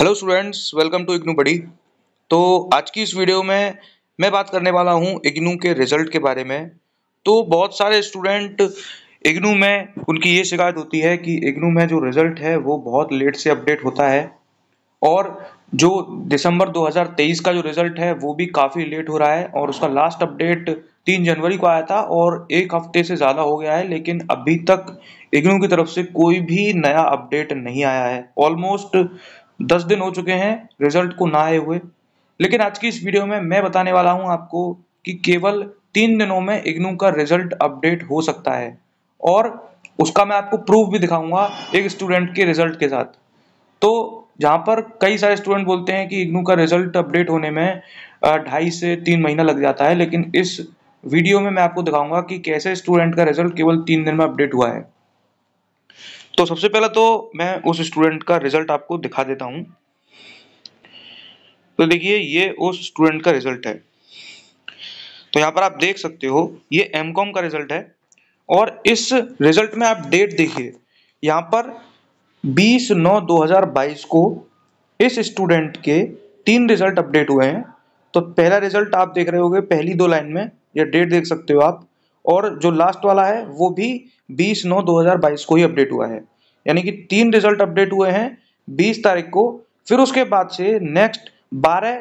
hello students welcome to IGNOU बड़ी तो आज की इस वीडियो में मैं बात करने वाला हूं इग्नू के रिजल्ट के बारे में तो बहुत सारे स्टूडेंट इग्नू में उनकी ये शिकायत होती है कि इग्नू में जो रिजल्ट है वो बहुत लेट से अपडेट होता है और जो दिसंबर 2023 का जो रिजल्ट है वो भी काफ़ी लेट हो रहा है और उसका लास्ट अपडेट तीन जनवरी को आया था और एक हफ्ते से ज़्यादा हो गया है लेकिन अभी तक इग्नू की तरफ से कोई भी नया अपडेट नहीं आया है ऑलमोस्ट दस दिन हो चुके हैं रिजल्ट को ना आए हुए लेकिन आज की इस वीडियो में मैं बताने वाला हूं आपको कि केवल तीन दिनों में इग्नू का रिजल्ट अपडेट हो सकता है और उसका मैं आपको प्रूफ भी दिखाऊंगा एक स्टूडेंट के रिजल्ट के साथ तो जहां पर कई सारे स्टूडेंट बोलते हैं कि इग्नू का रिजल्ट अपडेट होने में ढाई से तीन महीना लग जाता है लेकिन इस वीडियो में मैं आपको दिखाऊंगा कि कैसे स्टूडेंट का रिजल्ट केवल तीन दिन में अपडेट हुआ है तो सबसे पहला तो मैं उस स्टूडेंट का रिजल्ट आपको दिखा देता हूँ तो देखिए ये उस स्टूडेंट का रिजल्ट है तो यहाँ पर आप देख सकते हो ये एम कॉम का रिजल्ट है और इस रिजल्ट में आप डेट देखिए यहाँ पर 20 नौ 2022 को इस स्टूडेंट के तीन रिजल्ट अपडेट हुए हैं तो पहला रिजल्ट आप देख रहे होगे पहली दो लाइन में या डेट देख सकते हो आप और जो लास्ट वाला है वो भी 20 नौ 2022 को ही अपडेट हुआ है यानी कि तीन रिजल्ट अपडेट हुए हैं 20 तारीख को फिर उसके बाद से नेक्स्ट 12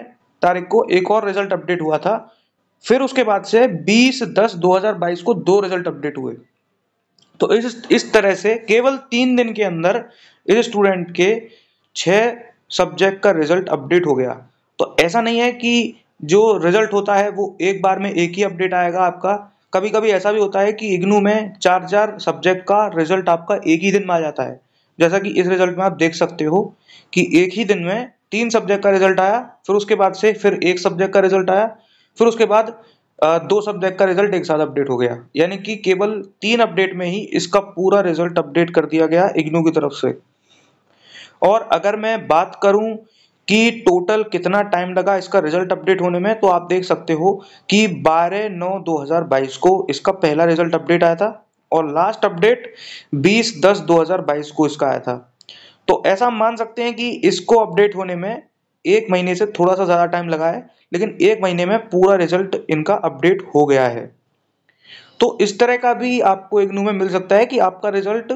तारीख को एक और रिजल्ट अपडेट हुआ था फिर उसके बाद से 20 दस 2022 को दो रिजल्ट अपडेट हुए तो इस इस तरह से केवल तीन दिन के अंदर इस स्टूडेंट के छः सब्जेक्ट का रिजल्ट अपडेट हो गया तो ऐसा नहीं है कि जो रिजल्ट होता है वो एक बार में एक ही अपडेट आएगा आपका कभी कभी ऐसा भी होता है कि इग्नू में चार चार सब्जेक्ट का रिजल्ट आपका एक ही दिन में आ जाता है जैसा कि इस रिजल्ट में आप देख सकते हो कि एक ही दिन में तीन सब्जेक्ट का रिजल्ट आया फिर उसके बाद से फिर एक सब्जेक्ट का रिजल्ट आया फिर उसके बाद दो सब्जेक्ट का रिजल्ट एक साथ अपडेट हो गया यानी कि केवल तीन अपडेट में ही इसका पूरा रिजल्ट अपडेट कर दिया गया इग्नू की तरफ से और अगर मैं बात करूं कि टोटल कितना टाइम लगा इसका रिजल्ट अपडेट होने में तो आप देख सकते हो कि 12 नौ 2022 को इसका पहला रिजल्ट अपडेट आया था और लास्ट अपडेट 20 दस 2022 को इसका आया था तो ऐसा हम मान सकते हैं कि इसको अपडेट होने में एक महीने से थोड़ा सा ज़्यादा टाइम लगा है लेकिन एक महीने में पूरा रिजल्ट इनका अपडेट हो गया है तो इस तरह का भी आपको इग्नू में मिल सकता है कि आपका रिजल्ट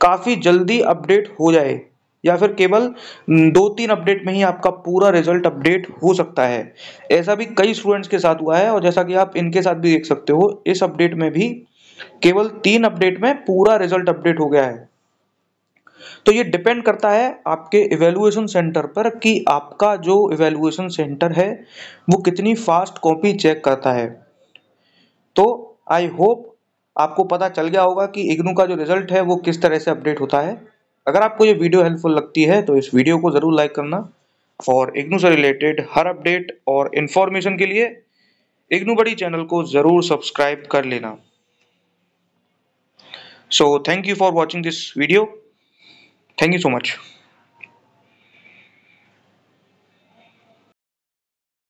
काफ़ी जल्दी अपडेट हो जाए या फिर केवल दो तीन अपडेट में ही आपका पूरा रिजल्ट अपडेट हो सकता है ऐसा भी कई स्टूडेंट्स के साथ हुआ है और जैसा कि आप इनके साथ भी देख सकते हो इस अपडेट में भी केवल तीन अपडेट में पूरा रिजल्ट अपडेट हो गया है तो ये डिपेंड करता है आपके इवेलुएशन सेंटर पर कि आपका जो इवेलुएशन सेंटर है वो कितनी फास्ट कॉपी चेक करता है तो आई होप आपको पता चल गया होगा कि इग्नू का जो रिजल्ट है वो किस तरह से अपडेट होता है अगर आपको ये वीडियो हेल्पफुल लगती है तो इस वीडियो को ज़रूर लाइक करना और इग्नू से रिलेटेड हर अपडेट और इन्फॉर्मेशन के लिए इग्नू बड़ी चैनल को ज़रूर सब्सक्राइब कर लेना so thank you for watching this video thank you so much